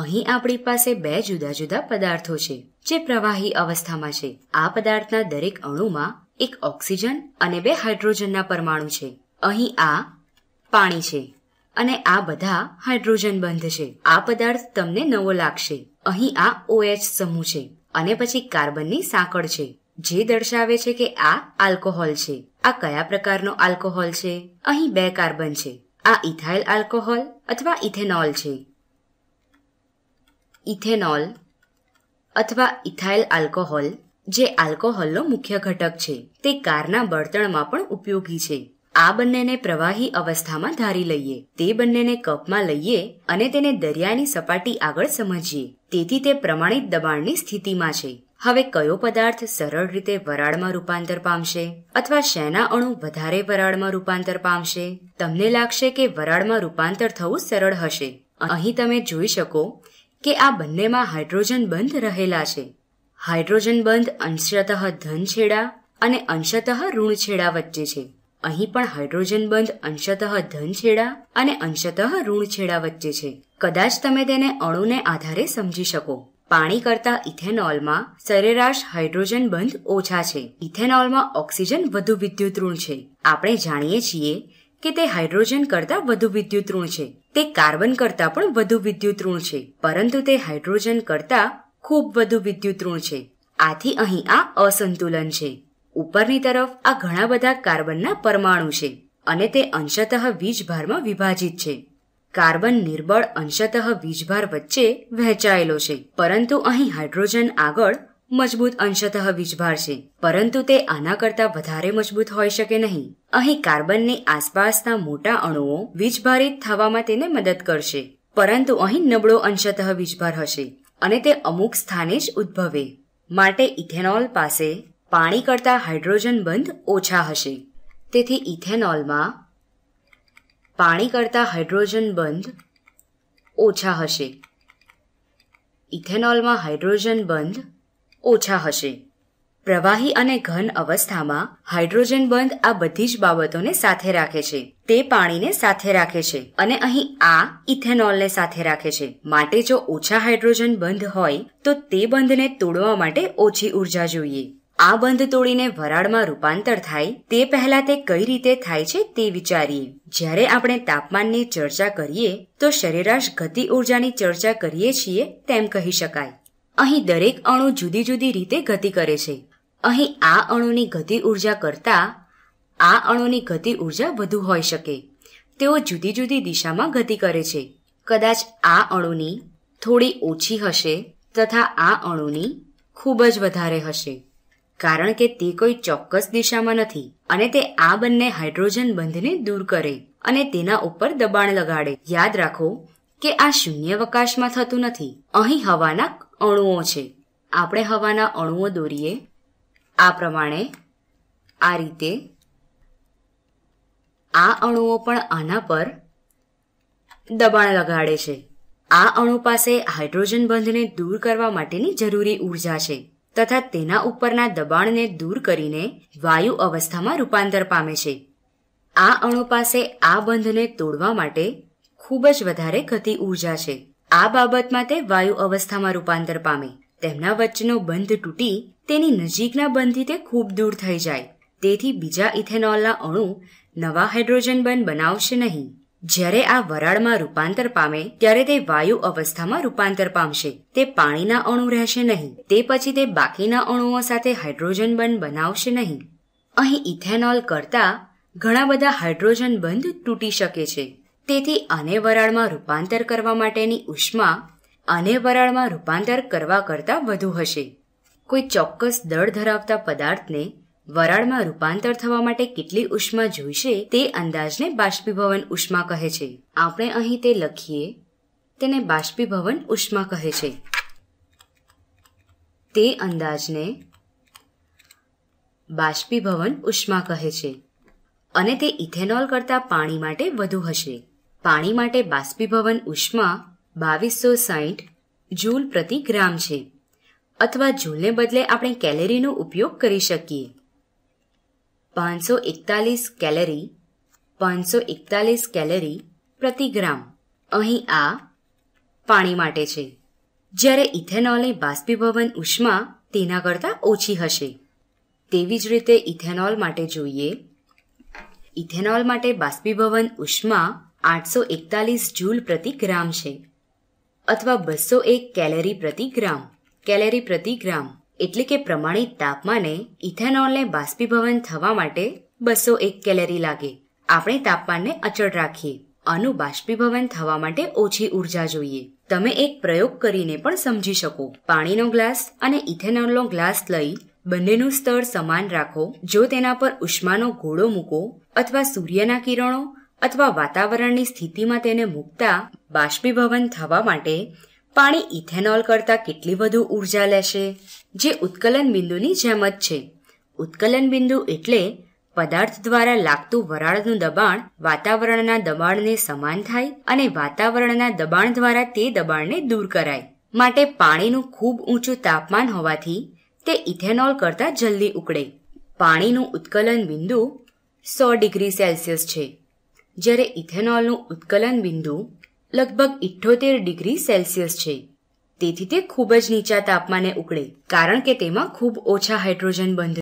અહીં આપણી પાસે બે જુદા જુદા પદાર્થો છે જે પ્રવાહી અવસ્થામાં છે આ પદાર્થના દરેક અણુમાં એક ઓક્સિજન અને બે હાઇડ્રોજનના પરમાણુ છે અહીં આ પાણી છે અને આ બધા હાઇડ્રોજન બંધ છે આ પદાર્થ તમને નવો લાગશે અહીં આ ઓએચ સમૂહ છે અને પછી કાર્બનની સાંકળ છે જે દર્શાવે છે કે આ આલ્કોહોલ છે આ કયા પ્રકારનો આલ્કોહોલ છે અહીં બે કાર્બન છે આ ઇથાઇલ આલ્કોહોલ અથવા ઇથેનોલ છે ઇથેનોલ અથવા ઇથાઇલ આલ્કોહોલ જે આલ્કોહોલનો મુખ્ય ઘટક છે તે કારના બળતણમાં પણ ઉપયોગી છે આ બંનેને પ્રવાહી અવસ્થામાં ધારી લઈએ તે બંનેને કપમાં લઈએ અને તેને દરિયાની સપાટી આગળ સમજીએ તેથી તે પ્રમાણિત દબાણની સ્થિતિમાં છે હવે કયો પદાર્થ સરળ રીતે વરાળમાં રૂપાંતર પામશે અથવા શેના અણુ વધારે વરાળમાં રૂપાંતર પામશે તમને લાગશે કે વરાળમાં રૂપાંતર થવું સરળ હશે અહીં તમે જોઈ શકો કે આ બંનેમાં હાઇડ્રોજન બંધ રહેલા છે હાઇડ્રોજન બંધ અંશતઃ ધન છેડા અને અંશતઃ ઋણ છેડા વચ્ચે છે અહીં પણ હાઇડ્રોજન બંધ અંશતઃ ધન છેડા અને અંશતઃ ઋણ છેડા વચ્ચે છે કદાચ તમે તેને અણુને આધારે સમજી શકો પાણી કરતાં ઇથેનોલમાં સરેરાશ હાઇડ્રોજન બંધ ઓછા છે ઇથેનોલમાં ઓક્સિજન વધુ વિદ્યુત ઋણ છે આપણે જાણીએ છીએ કે તે હાઇડ્રોજન કરતાં વધુ વિદ્યુત ઋણ છે તે કાર્બન કરતાં પણ વધુ વિદ્યુત ઋણ છે પરંતુ તે હાઇડ્રોજન કરતાં ખૂબ વધુ વિદ્યુત ઋણ છે આથી અહીં આ અસંતુલન છે ઉપરની તરફ આ ઘણા બધા કાર્બનના પરમાણુ છે અને તે અંશતઃ વીજભારમાં વિભાજિત છે કાર્બન નિર્બળ અંશતઃ વીજભાર વચ્ચે વહેંચાયેલો છે પરંતુ અહીં હાઇડ્રોજન આગળ મજબૂત અંશતઃ વીજભાર છે પરંતુ તે આના કરતાં વધારે મજબૂત હોઈ શકે નહીં અહીં કાર્બનની આસપાસના મોટા અણુઓ વીજભારિત થવામાં તેને મદદ કરશે પરંતુ અહીં નબળો અંશતઃ વીજભાર હશે અને તે અમુક સ્થાને જ ઉદ્ભવે માટે ઇથેનોલ પાસે પાણી કરતાં હાઇડ્રોજન બંધ ઓછા હશે તેથી ઇથેનોલમાં પાણી કરતાં હાઇડ્રોજન બંધ ઓછા હશે ઇથેનોલમાં હાઇડ્રોજન બંધ ઓછા હશે પ્રવાહી અને ઘન અવસ્થામાં હાઇડ્રોજન બંધ આ બધી જ બાબતોને સાથે રાખે છે તે પાણીને સાથે રાખે છે અને અહીં આ ઇથેનોલને સાથે રાખે છે માટે જો ઓછા હાઇડ્રોજન બંધ હોય તો તે બંધને તોડવા માટે ઓછી ઉર્જા જોઈએ આ બંધ તોડીને વરાળમાં રૂપાંતર થાય તે પહેલા તે કઈ રીતે થાય છે તે વિચારીએ જ્યારે આપણે તાપમાનની ચર્ચા કરીએ તો સરેરાશ ગતિ ઉર્જાની ચર્ચા કરીએ છીએ તેમ કહી શકાય અહીં દરેક અણુ જુદી જુદી રીતે ગતિ કરે છે અહીં આ અણુની ગતિ ઉર્જા કરતાં આ અણુની ગતિ ઉર્જા વધુ હોઈ શકે તેઓ જુદી જુદી દિશામાં ગતિ કરે છે કદાચ આ અણુની થોડી ઓછી હશે તથા આ અણુની ખૂબ જ વધારે હશે કારણ કે તે કોઈ ચોક્કસ દિશામાં નથી અને તે આ બંને હાઇડ્રોજન બંધને દૂર કરે અને તેના ઉપર દબાણ લગાડે યાદ રાખો કે આ શૂન્યવકાશમાં થતું નથી અહીં હવાના અણુઓ છે આપણે હવાના અણુઓ દોરીએ આ પ્રમાણે આ રીતે આ અણુઓ પણ આના પર દબાણ લગાડે છે આ અણુ પાસે હાઇડ્રોજન બંધને દૂર કરવા માટેની જરૂરી ઉર્જા છે તથા તેના ઉપરના દબાણને દૂર કરીને વાયુ અવસ્થામાં રૂપાંતર પામે છે આ અણુ પાસે આ બંધને તોડવા માટે ખૂબ જ વધારે ગતિ ઉર્જા છે આ બાબતમાં તે વાયુ અવસ્થામાં રૂપાંતર પામે તેમના વચ્ચેનો બંધ તૂટી તેની નજીકના બંધથી તે ખૂબ દૂર થઈ જાય તેથી બીજા ઇથેનોલના અણુ નવા હાઇડ્રોજન બંધ બનાવશે નહીં જ્યારે આ વરાળમાં રૂપાંતર પામે ત્યારે તે વાયુ અવસ્થામાં રૂપાંતર પામશે તે પાણીના અણુ રહેશે નહીં તે પછી તે બાકીના અણુઓ સાથે હાઇડ્રોજન બંધ બનાવશે નહીં અહીં ઇથેનોલ કરતાં ઘણા બધા હાઇડ્રોજન બંધ તૂટી શકે છે તેથી આને વરાળમાં રૂપાંતર કરવા માટેની ઉષ્મા આને વરાળમાં રૂપાંતર કરવા કરતાં વધુ હશે કોઈ ચોક્કસ દળ ધરાવતા પદાર્થને વરાળમાં રૂપાંતર થવા માટે કેટલી ઉષ્મા જોઈશે તે અંદાજને બાષ્પીભવન ઉષ્મા કહે છે આપણે અહીં તે લખીએ તેને બાષ્પીભવન ઉષ્મા કહે છે તે અંદાજને બાષ્પીભવન ઉષ્મા કહે છે અને તે ઇથેનોલ કરતાં પાણી માટે વધુ હશે પાણી માટે બાષ્પીભવન ઉષ્મા બાવીસો સાહીઠ જૂલ પ્રતિ ગ્રામ છે અથવા જૂલને બદલે આપણે કેલેરીનો ઉપયોગ કરી શકીએ પાંચસો એકતાલીસ કેલેરી પાંચસો એકતાલીસ કેલેરી પ્રતિ ગ્રામ અહીં આ પાણી માટે છે જ્યારે ઇથેનોલની બાષ્પીભવન ઉષ્મા તેના કરતાં ઓછી હશે તેવી જ રીતે ઇથેનોલ માટે જોઈએ ઇથેનોલ માટે બાષ્પીભવન ઉષ્મા આઠસો એકતાલીસ જૂલ પ્રતિ ગ્રામ છે અથવા બસો એક કેલેરી પ્રતિ ગ્રામ કેલેરી પ્રતિ ગ્રામ એટલે કે પ્રમાણિત તાપમાને ઇથેનોલને બાષ્પીભવન થવા માટે બસો એક કેલેરી લાગે આપણે તાપમાનને અચળ રાખીએ આનું બાષ્પીભવન થવા માટે ઓછી ઉર્જા જોઈએ તમે એક પ્રયોગ કરીને પણ સમજી શકો પાણીનો ગ્લાસ અને ઇથેનોલનો ગ્લાસ લઈ બંનેનું સ્તર સમાન રાખો જો તેના પર ઉષ્માનો ઘોડો મૂકો અથવા સૂર્યના કિરણો અથવા વાતાવરણની સ્થિતિમાં તેને મૂકતા બાષ્પીભવન થવા માટે પાણી ઇથેનોલ કરતાં કેટલી વધુ ઉર્જા લેશે જે ઉત્કલન બિંદુની જેમ જ છે ઉત્કલન બિંદુ એટલે પદાર્થ દ્વારા લાગતું વરાળનું દબાણ વાતાવરણના દબાણને સમાન થાય અને વાતાવરણના દબાણ દ્વારા તે દબાણને દૂર કરાય માટે પાણીનું ખૂબ ઊંચું તાપમાન હોવાથી તે ઇથેનોલ કરતાં જલ્દી ઉકળે પાણીનું ઉત્કલન બિંદુ સો ડિગ્રી સેલ્સિયસ છે જ્યારે ઇથેનોલનું ઉત્કલન બિંદુ લગભગ ઇઠ્ઠોતેર ડિગ્રી સેલ્સિયસ છે તેથી તે ખૂબ જ નીચા તાપમાને ઉકળે કારણ કે તેમાં ખૂબ ઓછા હાઇડ્રોજન બંધ